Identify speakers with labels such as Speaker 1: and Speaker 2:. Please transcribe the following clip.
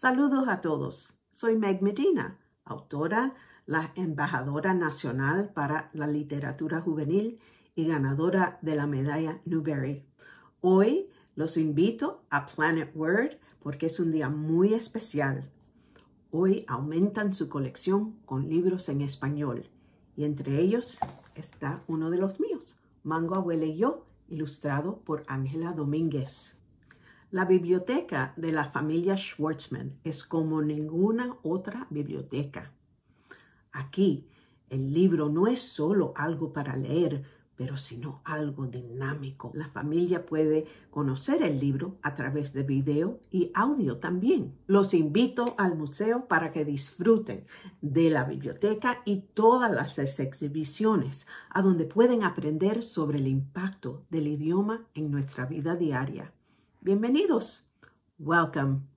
Speaker 1: Saludos a todos. Soy Meg Medina, autora, la embajadora nacional para la literatura juvenil y ganadora de la medalla Newbery. Hoy los invito a Planet Word porque es un día muy especial. Hoy aumentan su colección con libros en español y entre ellos está uno de los míos, Mango Abuelo y yo, ilustrado por Ángela Domínguez. La biblioteca de la familia Schwartzman es como ninguna otra biblioteca. Aquí el libro no es solo algo para leer, pero sino algo dinámico. La familia puede conocer el libro a través de video y audio también. Los invito al museo para que disfruten de la biblioteca y todas las exhibiciones, a donde pueden aprender sobre el
Speaker 2: impacto
Speaker 1: del idioma en nuestra vida diaria. Bienvenidos. Welcome.